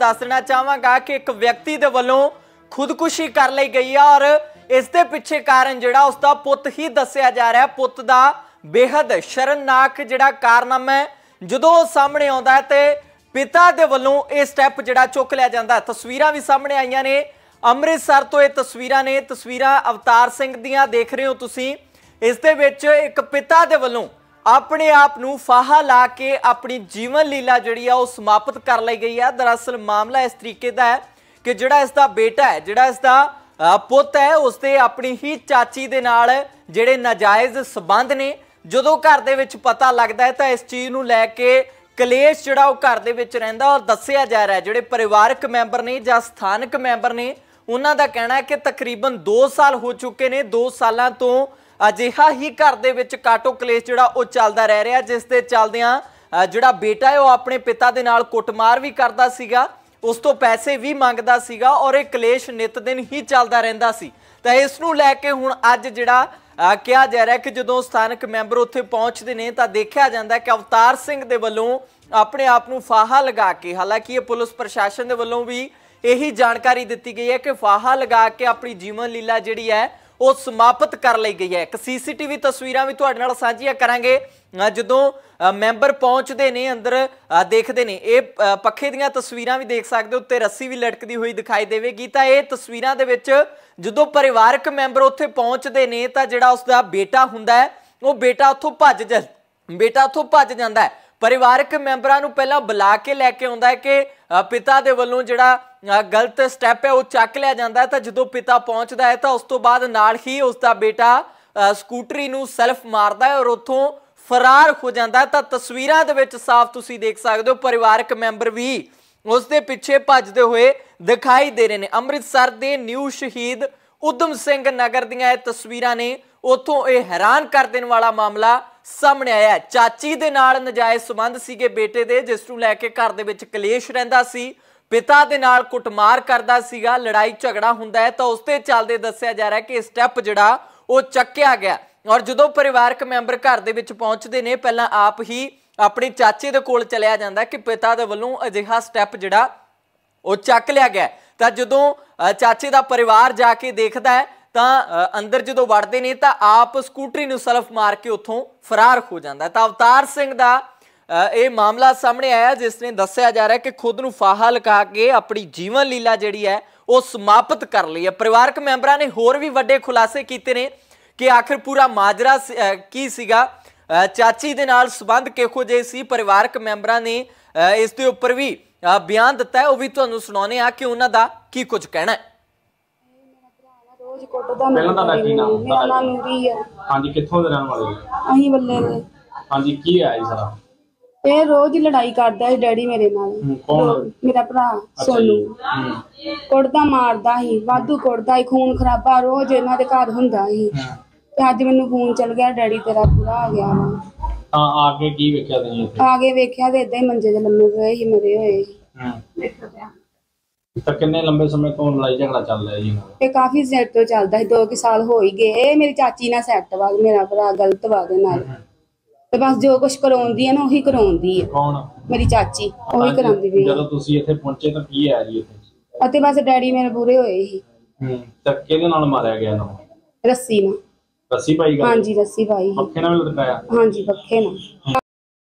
ਦੱਸਣਾ ਚਾਹਾਂਗਾ ਕਿ ਇੱਕ ਵਿਅਕਤੀ ਦੇ ਵੱਲੋਂ ਖੁਦਕੁਸ਼ੀ ਕਰ ਲਈ ਗਈ ਆ ਔਰ ਇਸ ਦੇ ਪਿੱਛੇ ਕਾਰਨ ਜਿਹੜਾ ਉਸ ਦਾ ਪੁੱਤ ਹੀ ਦੱਸਿਆ ਜਾ ਰਿਹਾ ਪੁੱਤ ਦਾ ਬੇहद ਸ਼ਰਨਨਾਕ ਜਿਹੜਾ ਕਾਰਨਾਮਾ ਹੈ ਜਦੋਂ ਸਾਹਮਣੇ ਆਉਂਦਾ ਤੇ ਪਿਤਾ ਦੇ ਵੱਲੋਂ ਇਹ ਸਟੈਪ ਜਿਹੜਾ ਚੁੱਕ ਲਿਆ ਜਾਂਦਾ ਤਸਵੀਰਾਂ ਵੀ ਸਾਹਮਣੇ ਆਈਆਂ ਨੇ ਅੰਮ੍ਰਿਤਸਰ ਤੋਂ ਇਹ ਤਸਵੀਰਾਂ ਨੇ ਤਸਵੀਰਾਂ ਅਵਤਾਰ ਸਿੰਘ ਦੀਆਂ ਦੇਖ ਰਹੇ ਹੋ ਤੁਸੀਂ ਇਸ ਦੇ ਵਿੱਚ ਇੱਕ ਪਿਤਾ ਦੇ ਵੱਲੋਂ ਆਪਣੇ ਆਪ ਨੂੰ ਫਾਹਾ ਲਾ ਕੇ ਆਪਣੀ ਜੀਵਨ ਲੀਲਾ ਜਿਹੜੀ ਆ ਉਹ ਸਮਾਪਤ ਕਰ ਲਈ ਗਈ ਆ ਦਰਅਸਲ ਮਾਮਲਾ ਇਸ ਤਰੀਕੇ ਦਾ ਹੈ ਕਿ ਜਿਹੜਾ ਇਸ ਦਾ ਬੇਟਾ ਹੈ ਜਿਹੜਾ ਇਸ ਦਾ ਪੁੱਤ ਹੈ ਉਸ ਤੇ ਆਪਣੀ ਹੀ ਚਾਚੀ ਦੇ ਨਾਲ ਜਿਹੜੇ ਨਾਜਾਇਜ਼ ਸਬੰਧ ਨੇ ਜਦੋਂ ਘਰ ਦੇ ਵਿੱਚ ਪਤਾ ਲੱਗਦਾ ਹੈ ਤਾਂ ਇਸ ਚੀਜ਼ ਨੂੰ ਲੈ ਕੇ ਕਲੇਸ਼ ਜਿਹੜਾ ਉਹ ਘਰ ਦੇ ਵਿੱਚ ਰਹਿੰਦਾ ਔਰ ਦੱਸਿਆ ਜਾ ਰਿਹਾ ਜਿਹੜੇ ਪਰਿਵਾਰਕ ਮੈਂਬਰ ਨੇ ਜਾਂ ਸਥਾਨਕ ਮੈਂਬਰ ਨੇ ਉਹਨਾਂ ਦਾ ਕਹਿਣਾ ਹੈ ਕਿ ਤਕਰੀਬਨ 2 ਸਾਲ ਹੋ ਚੁੱਕੇ ਨੇ 2 ਸਾਲਾਂ ਤੋਂ ਅਜਿਹਾ ਹੀ ਘਰ ਦੇ ਵਿੱਚ ਕਾਟੋ ਕਲੇਸ਼ ਜਿਹੜਾ ਉਹ ਚੱਲਦਾ ਰਹਿ ਰਿਹਾ ਜਿਸ ਦੇ ਚੱਲਦਿਆਂ ਜਿਹੜਾ ਬੇਟਾ ਹੈ ਉਹ ਆਪਣੇ ਪਿਤਾ ਦੇ ਨਾਲ ਕੁੱਟਮਾਰ ਵੀ ਕਰਦਾ ਸੀਗਾ ਉਸ ਤੋਂ ਪੈਸੇ ਵੀ ਮੰਗਦਾ ਸੀਗਾ ਔਰ ਇਹ ਕਲੇਸ਼ ਨਿਤ ਦਿਨ ਹੀ ਚੱਲਦਾ ਰਹਿੰਦਾ ਸੀ ਤਾਂ ਇਸ ਨੂੰ ਲੈ ਕੇ ਹੁਣ ਅੱਜ ਜਿਹੜਾ ਕਿਹਾ ਜਾ ਰਿਹਾ ਕਿ ਜਦੋਂ ਸਥਾਨਕ ਮੈਂਬਰ ਉੱਥੇ ਪਹੁੰਚਦੇ ਨੇ ਤਾਂ ਦੇਖਿਆ ਜਾਂਦਾ ਕਿ ਅਵਤਾਰ ਸਿੰਘ ਦੇ ਵੱਲੋਂ ਆਪਣੇ ਆਪ ਨੂੰ ਫਾਹਾ ਲਗਾ ਕੇ ਹਾਲਾਂਕਿ ਇਹ ਪੁਲਿਸ ਪ੍ਰਸ਼ਾਸਨ ਦੇ ਵੱਲੋਂ ਵੀ ਇਹੀ ਜਾਣਕਾਰੀ ਦਿੱਤੀ ਗਈ ਹੈ ਕਿ ਫਾਹਾ ਲਗਾ ਕੇ ਆਪਣੀ ਜੀਵਨ ਲੀਲਾ ਜਿਹੜੀ ਹੈ ਉਹ ਸਮਾਪਤ ਕਰ ਲਈ ਗਈ ਹੈ ਇੱਕ ਸੀਸੀਟੀਵੀ ਤਸਵੀਰਾਂ ਵੀ ਤੁਹਾਡੇ ਨਾਲ ਸਾਂਝੀਆਂ ਕਰਾਂਗੇ ਜਦੋਂ ਮੈਂਬਰ ਪਹੁੰਚਦੇ ਨੇ ਅੰਦਰ ਦੇਖਦੇ ਨੇ ਇਹ ਪੱਖੇ ਦੀਆਂ ਤਸਵੀਰਾਂ ਵੀ ਦੇਖ ਸਕਦੇ ਹੋ ਉੱਤੇ ਰੱਸੀ ਵੀ ਲਟਕਦੀ ਹੋਈ ਦਿਖਾਈ ਦੇਵੇਗੀ ਤਾਂ ਇਹ ਤਸਵੀਰਾਂ ਦੇ ਵਿੱਚ ਜਦੋਂ ਪਰਿਵਾਰਕ ਮੈਂਬਰ ਉੱਥੇ ਪਹੁੰਚਦੇ ਨੇ ਤਾਂ ਜਿਹੜਾ ਉਸ ਦਾ ਬੇਟਾ ਹੁੰਦਾ ਉਹ ਬੇਟਾ ਉੱਥੋਂ ਭੱਜ ਜਾ ਬੇਟਾ ਉੱਥੋਂ ਭੱਜ ਜਾਂਦਾ ਹੈ ਪਰਿਵਾਰਕ ਮੈਂਬਰਾਂ ਨੂੰ ਪਹਿਲਾਂ ਬੁਲਾ ਕੇ ਲੈ ਕੇ ਆਉਂਦਾ ਹੈ ਕਿ ਪਿਤਾ ਦੇ ਵੱਲੋਂ ਜਿਹੜਾ ਗਲਤ ਸਟੈਪ ਹੈ ਉਹ ਚੱਕ ਲਿਆ ਜਾਂਦਾ ਹੈ ਤਾਂ ਜਦੋਂ ਪਿਤਾ ਪਹੁੰਚਦਾ ਹੈ ਤਾਂ ਉਸ ਤੋਂ ਬਾਅਦ ਨਾਲ ਹੀ ਉਸ ਦਾ ਬੇਟਾ ਸਕੂਟਰੀ ਨੂੰ ਸੈਲਫ ਮਾਰਦਾ ਹੈ ਔਰ ਉੱਥੋਂ ਫਰਾਰ ਹੋ ਜਾਂਦਾ ਹੈ ਤਾਂ ਤਸਵੀਰਾਂ ਦੇ ਵਿੱਚ ਸਾਫ਼ ਤੁਸੀਂ ਦੇਖ ਸਕਦੇ ਹੋ ਪਰਿਵਾਰਕ ਮੈਂਬਰ ਵੀ ਉਸ ਦੇ ਪਿੱਛੇ ਭੱਜਦੇ ਹੋਏ ਦਿਖਾਈ ਦੇ ਰਹੇ ਨੇ ਅੰਮ੍ਰਿਤਸਰ ਦੇ ਨਿਊ ਸ਼ਹੀਦ ਉਦਮ ਸਿੰਘ ਨਗਰ ਦੀਆਂ ਇਹ ਤਸਵੀਰਾਂ ਨੇ ਉਥੋਂ ਇਹ ਹੈਰਾਨ ਕਰ ਦੇਣ ਵਾਲਾ ਮਾਮਲਾ ਸਾਹਮਣੇ ਆਇਆ ਚਾਚੀ ਦੇ ਨਾਲ ਨਜਾਇਜ਼ ਸਬੰਧ ਸੀਗੇ ਬੇਟੇ ਦੇ ਜਿਸ ਨੂੰ ਲੈ ਕੇ ਘਰ ਦੇ ਵਿੱਚ ਕਲੇਸ਼ ਰਹਿੰਦਾ ਸੀ ਪਿਤਾ ਦੇ ਨਾਲ ਕੁੱਟਮਾਰ ਕਰਦਾ ਸੀਗਾ ਲੜਾਈ ਝਗੜਾ ਹੁੰਦਾ ਹੈ ਤਾਂ ਉਸਤੇ ਚੱਲਦੇ ਦੱਸਿਆ ਜਾ ਰਿਹਾ ਕਿ ਸਟੈਪ ਜਿਹੜਾ ਉਹ ਚੱਕਿਆ ਗਿਆ ਔਰ ਜਦੋਂ ਪਰਿਵਾਰਕ ਮੈਂਬਰ ਘਰ ਦੇ ਵਿੱਚ ਪਹੁੰਚਦੇ ਨੇ ਪਹਿਲਾਂ ਆਪ ਹੀ ਆਪਣੇ ਚਾਚੇ ਦੇ ਕੋਲ ਚਲਿਆ ਜਾਂਦਾ ਕਿ ਪਿਤਾ ਦੇ ਵੱਲੋਂ ਅਜਿਹਾ ਸਟੈਪ ਜਿਹੜਾ ਉਹ ਚੱਕ ਲਿਆ ਗਿਆ ਤਾਂ ਜਦੋਂ ਚਾਚੇ ਦਾ ਪਰਿਵਾਰ ਜਾ ਕੇ ਦੇਖਦਾ ਹੈ ਤਾਂ ਅੰਦਰ ਜਦੋਂ ਵੜਦੇ ਨੇ ਤਾਂ ਆਪ ਸਕੂਟਰੀ ਨੂੰ ਸਲਫ ਮਾਰ ਕੇ ਉੱਥੋਂ ਫਰਾਰ ਹੋ ਜਾਂਦਾ ਤਾਂ ਅਵਤਾਰ ਸਿੰਘ ਦਾ ਇਹ ਮਾਮਲਾ ਸਾਹਮਣੇ ਆਇਆ ਜਿਸ ਨੇ ਦੱਸਿਆ ਜਾ ਰਿਹਾ ਕਿ ਖੁਦ ਨੂੰ ਫਾਹਾ ਲਗਾ ਕੇ ਆਪਣੀ ਜੀਵਨ ਲੀਲਾ ਜਿਹੜੀ ਹੈ ਉਹ ਸਮਾਪਤ ਕਰ ਲਈ ਹੈ ਪਰਿਵਾਰਕ ਮੈਂਬਰਾਂ ਨੇ ਹੋਰ ਵੀ ਵੱਡੇ ਖੁਲਾਸੇ ਕੀਤੇ ਨੇ ਕਿ ਆਖਿਰ ਪੂਰਾ ਮਾਜਰਾ ਕੀ ਸੀਗਾ ਚਾਚੀ ਦੇ ਨਾਲ ਸਬੰਧ ਕਿਹੋ ਜਿਹੇ ਸੀ ਪਰਿਵਾਰਕ ਮੈਂਬਰਾਂ ਨੇ ਇਸ ਦੇ ਉੱਪਰ ਵੀ ਬਿਆਨ ਦਿੱਤਾ ਹੈ ਉਹ ਵੀ ਤੁਹਾਨੂੰ ਸੁਣਾਉਣੇ ਆ ਕਿ ਉਹਨਾਂ ਦਾ ਕੀ ਕੁਝ ਕਹਿਣਾ ਹੈ ਮੇਰਾ ਭਰਾ ਆ ਰੋਜ਼ ਕੋਟੋ ਦਾ ਮੇਰਾ ਨਾਮ ਨੂਰੀ ਹੈ ਹਾਂਜੀ ਕਿੱਥੋਂ ਦੇ ਰਹਿਣ ਵਾਲੇ ਹੋ ਅਸੀਂ ਬੱਲੇ ਦੇ ਹਾਂਜੀ ਕੀ ਆਇਆ ਜੀ ਸਾਰਾ ਇਹ ਰੋਜ਼ ਲੜਾਈ ਕਰਦਾ ਹੈ ਡੈਡੀ ਮੇਰੇ ਨਾਲ ਮੇਰਾ ਭਰਾ ਸੋਨੂ ਹੂੰ, ਕੁੱਟਦਾ ਮਾਰਦਾ ਹੀ ਵਾਧੂ ਕੁੱਟਦਾ ਹੀ ਖੂਨ ਖਰਾਬਾ ਰੋਜ਼ ਇਹਨਾਂ ਦੇ ਘਰ ਹੁੰਦਾ ਹੀ ਤੇ ਅੱਜ ਮੈਨੂੰ ਫੋਨ ਚੱਲ ਗਿਆ ਡੈਡੀ ਤੇਰਾ ਪੂਰਾ ਆ ਗਿਆ ਹਾਂ ਤਾਂ ਆ ਕੇ ਕੀ ਵੇਖਿਆ ਤੁਸੀਂ ਇੱਥੇ ਆ ਕੇ ਵੇਖਿਆ ਤੇ ਇਦਾਂ ਹੀ ਮੰਜੇ ਤੇ ਲੰਮੇ ਪਏ ਹੀ ਮਰੇ ਹੋਏ ਹਾਂ ਤਾਂ ਕਿੰਨੇ ਲੰਬੇ ਸਮੇਂ ਤੋਂ ਲੜਾਈ ਝਗੜਾ ਚੱਲ ਰਿਹਾ ਜੀ ਇਹ ਕਾਫੀ ਚਿਰ ਤੋਂ ਚੱਲਦਾ ਸੀ 2 ਕਿ ਸਾਲ ਹੋ ਹੀ ਗਏ ਮੇਰੀ ਚਾਚੀ ਨਾਲ ਸੈੱਟ ਵਾਗ ਮੇਰਾ ਭਰਾ ਗਲਤ ਵਾਗ ਦੇ ਨਾਲ ਤੇ ਬਸ ਜੋ ਕੁਝ ਕਰਾਉਂਦੀ ਹੈ ਨਾ ਉਹੀ ਕਰਾਉਂਦੀ ਹੈ ਕੌਣ ਮੇਰੀ ਚਾਚੀ ਉਹੀ ਕਰਾਉਂਦੀ ਵੀ ਜਦੋਂ ਤੁਸੀਂ ਇੱਥੇ ਪਹੁੰਚੇ ਤਾਂ ਕੀ ਆ ਜੀ ਇੱਥੇ ਅਤੇ ਬਸ ਡੈਡੀ ਮੇਰੇ ਬੁਰੇ ਹੋਏ ਸੀ ਹੂੰ ਤਾਂ ਕਿਹਦੇ ਨਾਲ ਮਾਰਿਆ ਗਿਆ ਨਾ ਰੱਸੀ ਨਾਲ ਰੱਸੀ ਪਾਈ ਗਈ ਹਾਂਜੀ ਰੱਸੀ ਪਾਈ ਸੀ। ਪੱਖੇ ਨਾਲ ਲਟਕਾਇਆ ਹਾਂਜੀ ਪੱਖੇ ਨਾਲ